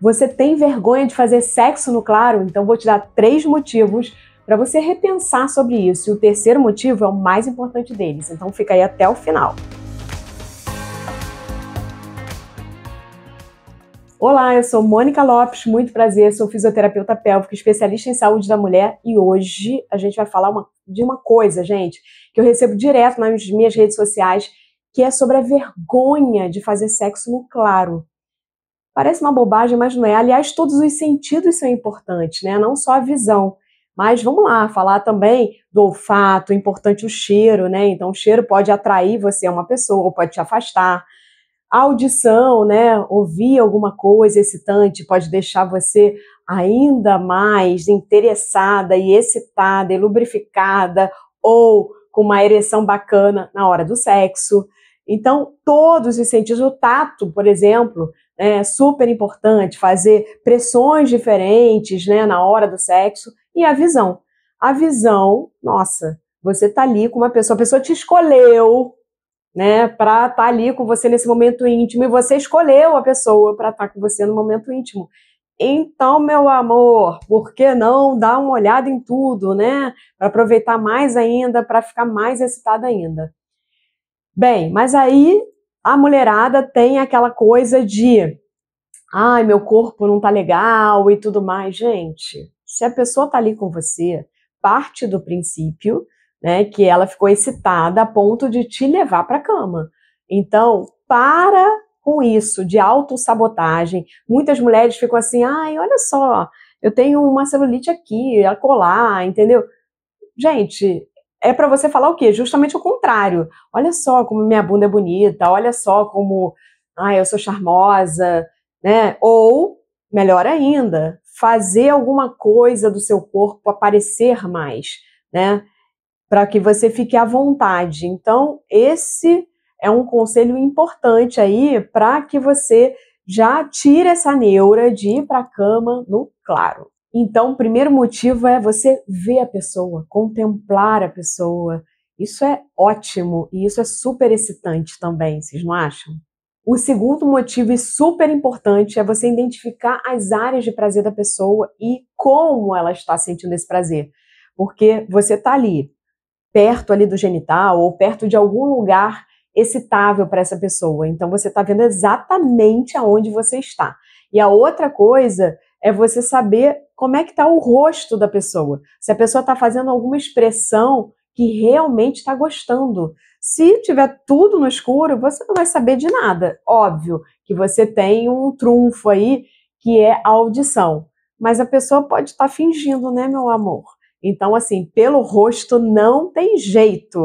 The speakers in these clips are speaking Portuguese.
Você tem vergonha de fazer sexo no claro? Então vou te dar três motivos para você repensar sobre isso. E o terceiro motivo é o mais importante deles. Então fica aí até o final. Olá, eu sou Mônica Lopes, muito prazer, sou fisioterapeuta pélvica, especialista em saúde da mulher e hoje a gente vai falar uma, de uma coisa, gente, que eu recebo direto nas minhas redes sociais, que é sobre a vergonha de fazer sexo no claro. Parece uma bobagem, mas não é. Aliás, todos os sentidos são importantes, né? Não só a visão. Mas vamos lá, falar também do olfato, importante o cheiro, né? Então, o cheiro pode atrair você a uma pessoa, ou pode te afastar. A audição, né? Ouvir alguma coisa excitante pode deixar você ainda mais interessada e excitada e lubrificada, ou com uma ereção bacana na hora do sexo. Então, todos os sentidos, o tato, por exemplo, é super importante, fazer pressões diferentes né, na hora do sexo, e a visão. A visão, nossa, você tá ali com uma pessoa, a pessoa te escolheu, né, para estar tá ali com você nesse momento íntimo, e você escolheu a pessoa para estar tá com você no momento íntimo. Então, meu amor, por que não dar uma olhada em tudo, né? Para aproveitar mais ainda, para ficar mais excitada ainda. Bem, mas aí a mulherada tem aquela coisa de ai, meu corpo não tá legal e tudo mais. Gente, se a pessoa tá ali com você, parte do princípio, né, que ela ficou excitada a ponto de te levar para cama. Então, para com isso de autossabotagem. Muitas mulheres ficam assim: ai, olha só, eu tenho uma celulite aqui, a colar, entendeu? Gente, é para você falar o quê? Justamente o contrário. Olha só como minha bunda é bonita, olha só como ah, eu sou charmosa, né? Ou, melhor ainda, fazer alguma coisa do seu corpo aparecer mais, né? Para que você fique à vontade. Então, esse é um conselho importante aí para que você já tire essa neura de ir para a cama no claro. Então, o primeiro motivo é você ver a pessoa, contemplar a pessoa. Isso é ótimo e isso é super excitante também, vocês não acham? O segundo motivo e super importante é você identificar as áreas de prazer da pessoa e como ela está sentindo esse prazer. Porque você está ali, perto ali do genital ou perto de algum lugar excitável para essa pessoa. Então você está vendo exatamente aonde você está. E a outra coisa é você saber como é que está o rosto da pessoa. Se a pessoa está fazendo alguma expressão que realmente está gostando. Se tiver tudo no escuro, você não vai saber de nada. Óbvio que você tem um trunfo aí, que é a audição. Mas a pessoa pode estar tá fingindo, né, meu amor? Então, assim, pelo rosto não tem jeito.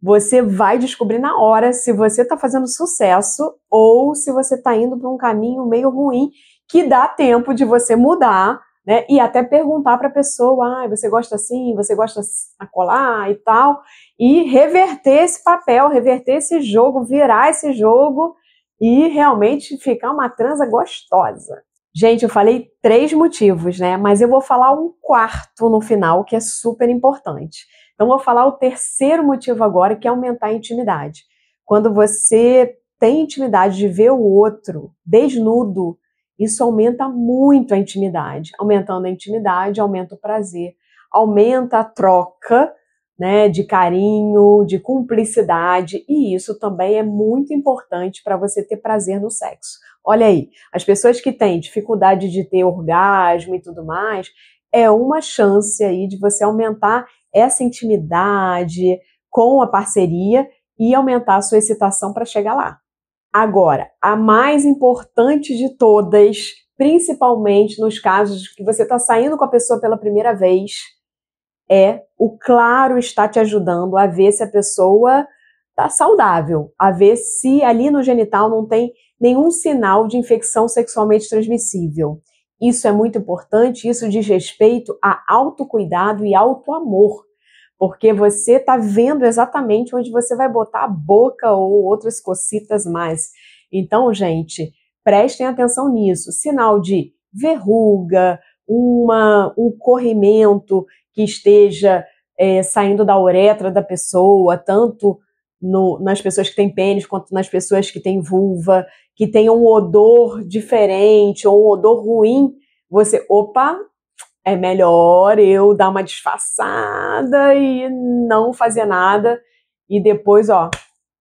Você vai descobrir na hora se você está fazendo sucesso ou se você está indo para um caminho meio ruim que dá tempo de você mudar, né? E até perguntar para a pessoa, ah, você gosta assim, você gosta a colar e tal, e reverter esse papel, reverter esse jogo, virar esse jogo e realmente ficar uma transa gostosa. Gente, eu falei três motivos, né? Mas eu vou falar um quarto no final, que é super importante. Então, vou falar o terceiro motivo agora, que é aumentar a intimidade. Quando você tem intimidade de ver o outro desnudo, isso aumenta muito a intimidade. Aumentando a intimidade, aumenta o prazer, aumenta a troca né, de carinho, de cumplicidade, e isso também é muito importante para você ter prazer no sexo. Olha aí, as pessoas que têm dificuldade de ter orgasmo e tudo mais, é uma chance aí de você aumentar essa intimidade com a parceria e aumentar a sua excitação para chegar lá. Agora, a mais importante de todas, principalmente nos casos que você está saindo com a pessoa pela primeira vez, é o claro está te ajudando a ver se a pessoa está saudável, a ver se ali no genital não tem nenhum sinal de infecção sexualmente transmissível. Isso é muito importante, isso diz respeito a autocuidado e autoamor porque você está vendo exatamente onde você vai botar a boca ou outras cocitas mais. Então, gente, prestem atenção nisso. Sinal de verruga, uma, um corrimento que esteja é, saindo da uretra da pessoa, tanto no, nas pessoas que têm pênis quanto nas pessoas que têm vulva, que tenham um odor diferente ou um odor ruim, você, opa, é melhor eu dar uma disfarçada e não fazer nada e depois, ó,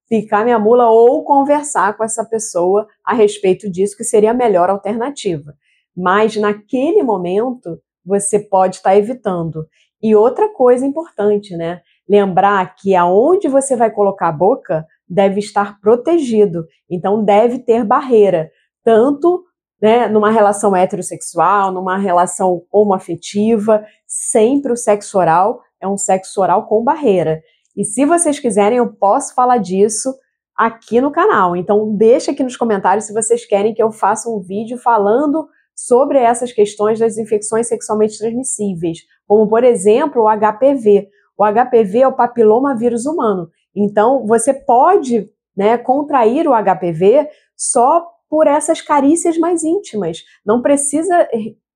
picar minha mula ou conversar com essa pessoa a respeito disso, que seria a melhor alternativa. Mas naquele momento, você pode estar tá evitando. E outra coisa importante, né? Lembrar que aonde você vai colocar a boca deve estar protegido, então deve ter barreira, tanto né, numa relação heterossexual, numa relação homoafetiva, sempre o sexo oral é um sexo oral com barreira. E se vocês quiserem, eu posso falar disso aqui no canal. Então, deixa aqui nos comentários se vocês querem que eu faça um vídeo falando sobre essas questões das infecções sexualmente transmissíveis, como, por exemplo, o HPV. O HPV é o papiloma vírus humano. Então, você pode né, contrair o HPV só por essas carícias mais íntimas. Não precisa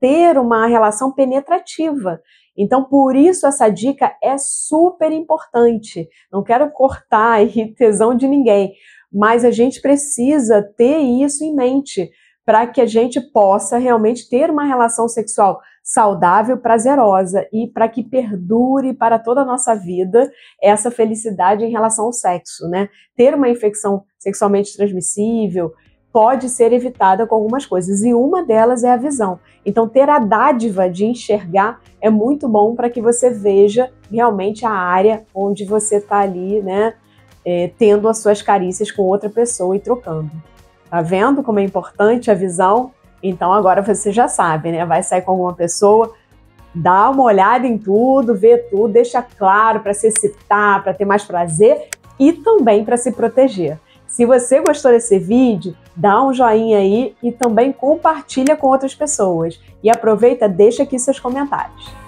ter uma relação penetrativa. Então, por isso essa dica é super importante. Não quero cortar e tesão de ninguém, mas a gente precisa ter isso em mente para que a gente possa realmente ter uma relação sexual saudável, prazerosa e para que perdure para toda a nossa vida essa felicidade em relação ao sexo, né? Ter uma infecção sexualmente transmissível, pode ser evitada com algumas coisas, e uma delas é a visão. Então, ter a dádiva de enxergar é muito bom para que você veja realmente a área onde você está ali, né, é, tendo as suas carícias com outra pessoa e trocando. Tá vendo como é importante a visão? Então, agora você já sabe, né? Vai sair com alguma pessoa, dá uma olhada em tudo, vê tudo, deixa claro para se excitar, para ter mais prazer e também para se proteger. Se você gostou desse vídeo, dá um joinha aí e também compartilha com outras pessoas. E aproveita, deixa aqui seus comentários.